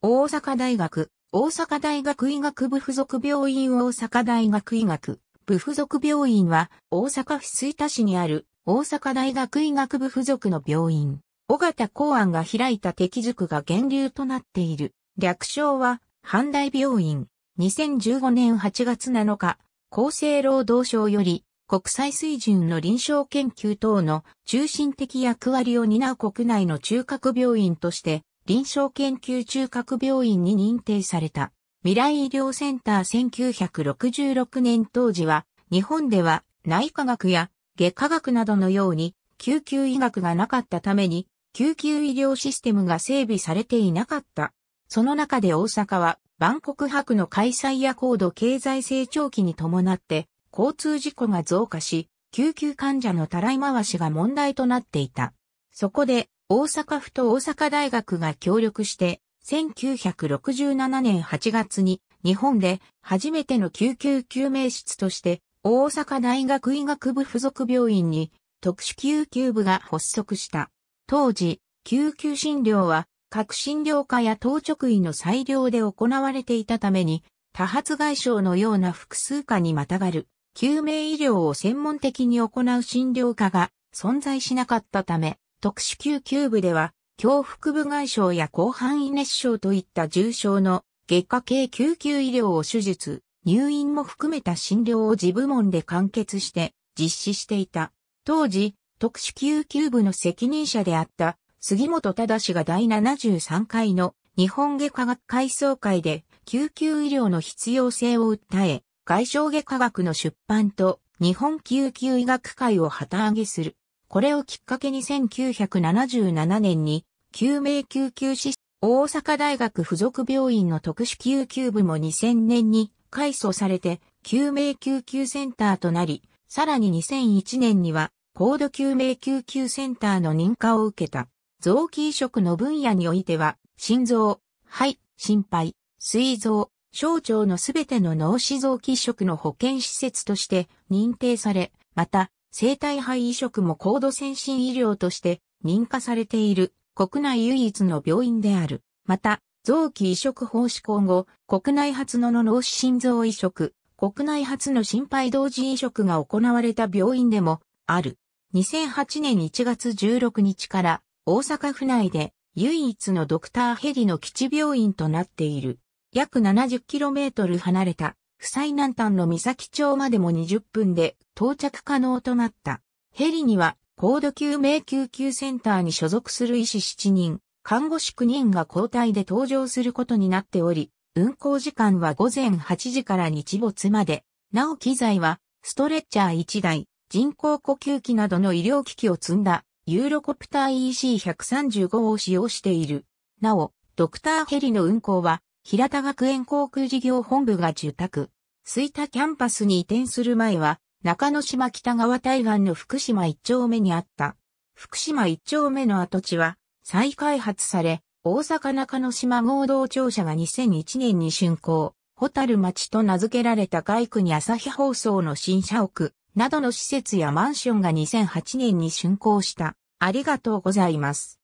大阪大学、大阪大学医学部附属病院大阪大学医学部附属病院は、大阪府水田市にある大阪大学医学部附属の病院。尾形公安が開いた敵塾が源流となっている。略称は、阪大病院。2015年8月7日、厚生労働省より、国際水準の臨床研究等の中心的役割を担う国内の中核病院として、臨床研究中核病院に認定された。未来医療センター1966年当時は、日本では内科学や外科学などのように救急医学がなかったために、救急医療システムが整備されていなかった。その中で大阪は、万国博の開催や高度経済成長期に伴って、交通事故が増加し、救急患者のたらい回しが問題となっていた。そこで、大阪府と大阪大学が協力して、1967年8月に日本で初めての救急救命室として大阪大学医学部附属病院に特殊救急部が発足した。当時、救急診療は各診療科や当直医の裁量で行われていたために、多発外傷のような複数科にまたがる救命医療を専門的に行う診療科が存在しなかったため、特殊救急部では、胸腹部外傷や広範囲熱傷といった重症の外科系救急医療を手術、入院も含めた診療を自部門で完結して実施していた。当時、特殊救急部の責任者であった杉本忠が第73回の日本外科学会総会で救急医療の必要性を訴え、外傷外科学の出版と日本救急医学会を旗揚げする。これをきっかけに1977年に救命救急士大阪大学附属病院の特殊救急部も2000年に改組されて救命救急センターとなり、さらに2001年には高度救命救急センターの認可を受けた。臓器移植の分野においては、心臓、肺、心肺、膵臓、小腸のすべての脳死臓器移植の保健施設として認定され、また、生体肺移植も高度先進医療として認可されている国内唯一の病院である。また、臓器移植法施行後、国内初の脳死心臓移植、国内初の心肺同時移植が行われた病院でもある。2008年1月16日から大阪府内で唯一のドクターヘリの基地病院となっている。約 70km 離れた不最南端の三崎町までも20分で到着可能となった。ヘリには、高度救命救急センターに所属する医師7人、看護師9人が交代で搭乗することになっており、運行時間は午前8時から日没まで。なお機材は、ストレッチャー1台、人工呼吸器などの医療機器を積んだ、ユーロコプター EC135 を使用している。なお、ドクターヘリの運行は、平田学園航空事業本部が住宅、吹田キャンパスに移転する前は、中之島北側対岸の福島一丁目にあった。福島一丁目の跡地は、再開発され、大阪中之島合同庁舎が2001年に竣工、ホタル町と名付けられた外区に朝日放送の新社屋などの施設やマンションが2008年に竣工した。ありがとうございます。